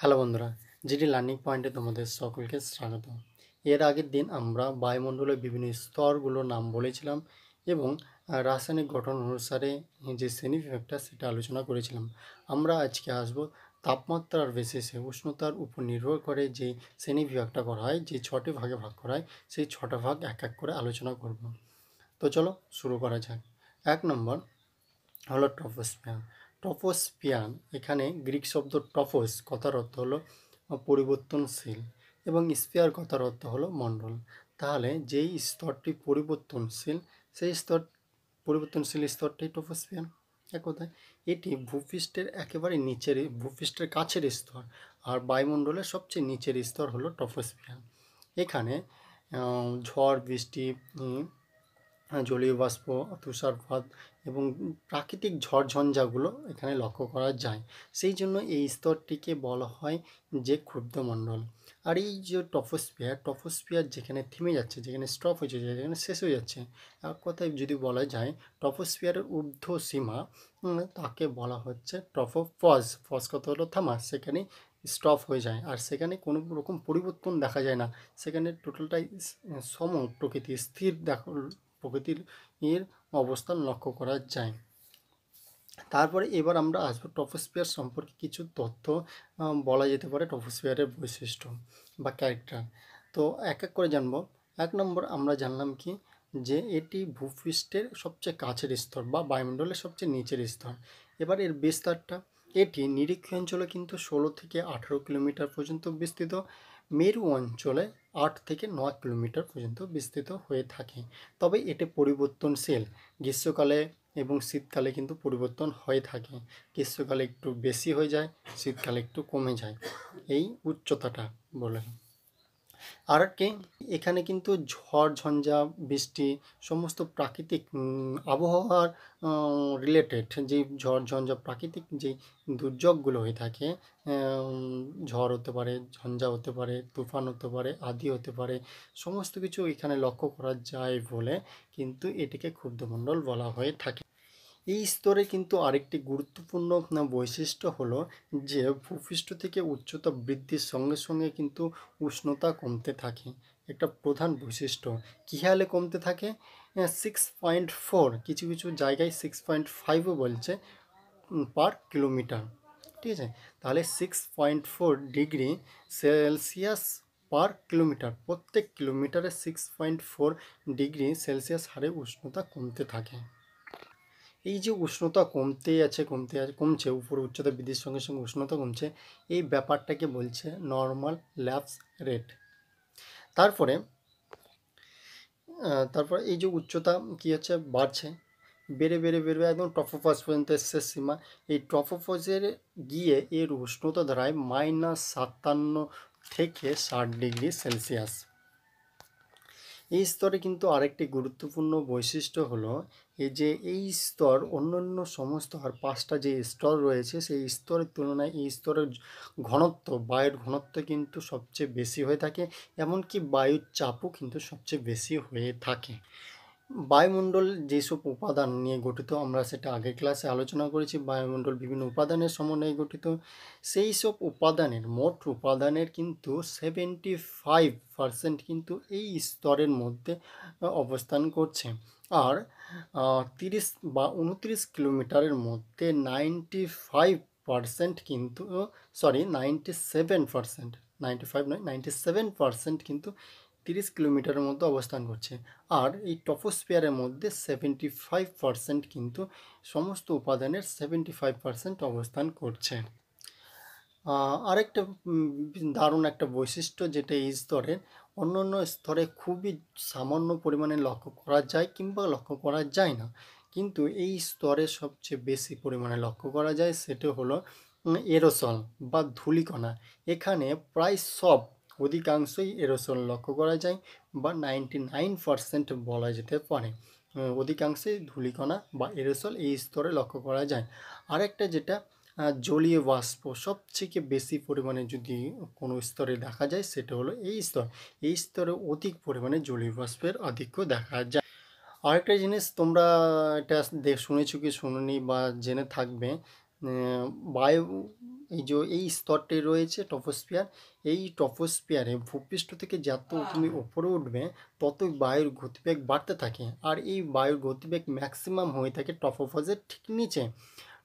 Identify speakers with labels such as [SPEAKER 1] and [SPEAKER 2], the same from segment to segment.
[SPEAKER 1] hello বন্ধুরা GD learning পয়েন্টে তোমাদের সকলকে স্বাগত এর আগের দিন আমরা বায়ুমণ্ডলের বিভিন্ন স্তরগুলোর নাম বলেছিলাম এবং রাসায়নিক গঠন অনুসারে যে শ্রেণী বিভাগটা সেটা আলোচনা করেছিলাম আমরা আজকে আসব তাপমাত্রার বেসিসে উষ্ণতার উপর নির্ভর করে যে শ্রেণী বিভাগটা করা হয় যে ছটি ভাগে ভাগ করা হয় সেই ছটা ভাগ এক এক করে আলোচনা করব তো চলো শুরু করা যাক এক নম্বর হলো ট্রপোস্ফিয়ার টপোস্পিয়ান এখানে গ্রিক শব্দ টপোস কথার অর্থ হলো পরিবর্তনশীল এবং স্পিয়ার কথার অর্থ হলো মণ্ডল তাহলে যেই স্তরটি পরিবর্তনশীল সেই স্তর পরিবর্তনশীল স্তরটি টপোস্পিয়ান এক কথায় এটি ভূপৃষ্ঠের একেবারে নিচের ভূপৃষ্ঠের কাছের স্তর আর বায়ুমণ্ডলের সবচেয়ে নিচের স্তর হলো টপোস্পিয়ান এখানে ঝড় বৃষ্টি হ্যাঁ, জলীয় বাষ্প তুষারপাত এবং প্রাকৃতিক ঝড়ঝঞ্ঝাগুলো এখানে লক্ষ্য করা যায় সেই জন্য এই স্তরটিকে বলা হয় যে ক্ষুব্ধমণ্ডল আর এই যে টপোস্পিয়ার টপোস্পিয়ার যেখানে থেমে যাচ্ছে যেখানে স্টপ হয়ে যাচ্ছে যেখানে শেষ হয়ে যাচ্ছে এক কথায় যদি বলা যায় টপোস্পিয়ারের ঊর্ধ্ব সীমা তাকে বলা হচ্ছে টপোফজ ফজ ফজ কত হলো থামা সেখানে স্টপ হয়ে যায় আর সেখানে কোনো রকম পরিবর্তন দেখা যায় না সেখানে টোটালটাই সম প্রকৃতি স্থির দেখ প্রকৃতির এর অবস্থান লক্ষ্য করা যায় তারপরে এবার আমরা আসবো টপোস্পিয়ার সম্পর্কে কিছু তথ্য বলা যেতে পারে টপোস্পিয়ারের বৈশিষ্ট্য বা ক্যারেক্টার তো এক এক করে জানবো এক নম্বর আমরা জানলাম কি যে এটি ভূপৃষ্ঠের সবচেয়ে কাছের স্তর বা বায়ুমণ্ডলের সবচেয়ে নিচের স্তর এবার এর বিস্তারটা এটি নিরীক্ষ অঞ্চলে কিন্তু ষোলো থেকে আঠেরো কিলোমিটার পর্যন্ত বিস্তৃত মেরু অঞ্চলে আট থেকে নয় কিলোমিটার পর্যন্ত বিস্তৃত হয়ে থাকে তবে এটি পরিবর্তনশীল গ্রীষ্মকালে এবং শীতকালে কিন্তু পরিবর্তন হয়ে থাকে গ্রীষ্মকালে একটু বেশি হয়ে যায় শীতকালে একটু কমে যায় এই উচ্চতাটা বলে আর কি এখানে কিন্তু ঝড় ঝঞ্ঝা বৃষ্টি সমস্ত প্রাকৃতিক আবহাওয়ার রিলেটেড যে ঝড় ঝঞ্ঝা প্রাকৃতিক যে দুর্যোগগুলো হয়ে থাকে ঝড় হতে পারে ঝঞ্ঝা হতে পারে তুফান হতে পারে আদি হতে পারে সমস্ত কিছু এখানে লক্ষ্য করা যায় বলে কিন্তু এটিকে ক্ষুব্ধমণ্ডল বলা হয়ে থাকে এই স্তরে কিন্তু আরেকটি গুরুত্বপূর্ণ বৈশিষ্ট্য হলো যে ভূপৃষ্ঠ থেকে উচ্চতা বৃদ্ধির সঙ্গে সঙ্গে কিন্তু উষ্ণতা কমতে থাকে একটা প্রধান বৈশিষ্ট্য কী হালে কমতে থাকে সিক্স পয়েন্ট ফোর কিছু কিছু জায়গায় সিক্স পয়েন্ট ফাইভও বলছে পার কিলোমিটার ঠিক আছে তাহলে six point four degree Celsius per kilometre প্রত্যেক কিলোমিটারে six point four degree Celsius হারে উষ্ণতা কমতে থাকে এই যে উষ্ণতা কমতেই আছে কমতে আছে কমছে উপরে উচ্চতা বৃদ্ধির সঙ্গে সঙ্গে উষ্ণতা কমছে এই ব্যাপারটাকে বলছে নর্মাল ল্যাপস রেট তারপরে তারপরে এই যে উচ্চতা কী হচ্ছে বাড়ছে বেড়ে বেড়ে বেড়ে একদম টপোফাস পর্যন্ত এসছে সীমা এই টপোফাসের গিয়ে এর উষ্ণতা ধারায় মাইনাস সাতান্ন থেকে ষাট ডিগ্রি সেলসিয়াস এই স্তরে কিন্তু আরেকটি গুরুত্বপূর্ণ বৈশিষ্ট্য হলো এই যে এই স্তর অন্যান্য সমস্ত আর পাঁচটা যে স্তর রয়েছে সেই স্তরের তুলনায় এই স্তরের ঘনত্ব বায়ুর ঘনত্ব কিন্তু সবচেয়ে বেশি হয়ে থাকে এমনকি বায়ুর চাপও কিন্তু সবচেয়ে বেশি হয়ে থাকে বায়ুমণ্ডল যেসব উপাদান নিয়ে গঠিত আমরা সেটা আগের ক্লাসে আলোচনা করেছি বায়ুমণ্ডল বিভিন্ন উপাদানের সমন্বয়ে গঠিত সেই সব উপাদানের মোট উপাদানের কিন্তু সেভেন্টি ফাইভ পারসেন্ট কিন্তু এই স্তরের মধ্যে অবস্থান করছে আর তিরিশ বা উনত্রিশ কিলোমিটারের মধ্যে নাইনটি ফাইভ পারসেন্ট কিন্তু sorry ninety seven percent ninety five নয় নাইনটি সেভেন পারসেন্ট কিন্তু তিরিশ কিলোমিটারের মধ্যে অবস্থান করছে আর এই টপোস্পিয়ারের মধ্যে সেভেন্টি ফাইভ পারসেন্ট কিন্তু সমস্ত উপাদানের সেভেন্টি ফাইভ পারসেন্ট অবস্থান করছে আরেকটা দারুণ একটা বৈশিষ্ট্য যেটা এই স্তরের অন্য অন্য স্তরে খুবই সামান্য পরিমাণে লক্ষ্য করা যায় কিংবা লক্ষ্য করা যায় না কিন্তু এই স্তরে সবচেয়ে বেশি পরিমাণে লক্ষ্য করা যায় সেটা হলো এরোসল বা ধূলিকণা এখানে প্রায় সব অধিকাংশই এরোসল লক্ষ্য করা যায় বা নাইনটি নাইন পারসেন্ট বলা যেতে পারে অধিকাংশই ধূলিকণা বা এরোসল এই স্তরে লক্ষ্য করা যায় আরেকটা যেটা জলীয় বাষ্প সবথেকে বেশি পরিমাণে যদি কোনো স্তরে দেখা যায় সেটা হলো এই স্তর এই স্তরে অধিক পরিমাণে জলীয় বাষ্পের আধিক্য দেখা যায় আরেকটা জিনিস তোমরা এটা শুনেছো কি শুনুনি বা জেনে থাকবে বায়ু এই যে এই স্তরটি রয়েছে টপোস্পিয়ার এই টপোস্পিয়ারে ভূপৃষ্ঠ থেকে যত তুমি ওপরে উঠবে তত বায়ুর গতিবেগ বাড়তে থাকে আর এই বায়ুর গতিবেগ ম্যাক্সিমাম হয়ে থাকে টপোফজের ঠিক নিচে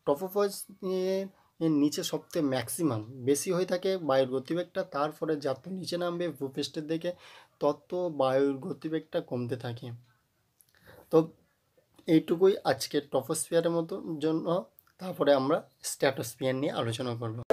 [SPEAKER 1] টপোফজ এর নিচে সবচেয়ে ম্যাক্সিমাম বেশি হয়ে থাকে বায়ুর গতিবেগটা তারপরে যত নিচে নামবে ভূপৃষ্ঠের দিকে তত বায়ুর গতিবেগটা কমতে থাকে তো এইটুকুই আজকে টপোস্পিয়ারের মতো জন্য তারপরে আমরা স্ট্যাটাস পেয়ার নিয়ে আলোচনা করব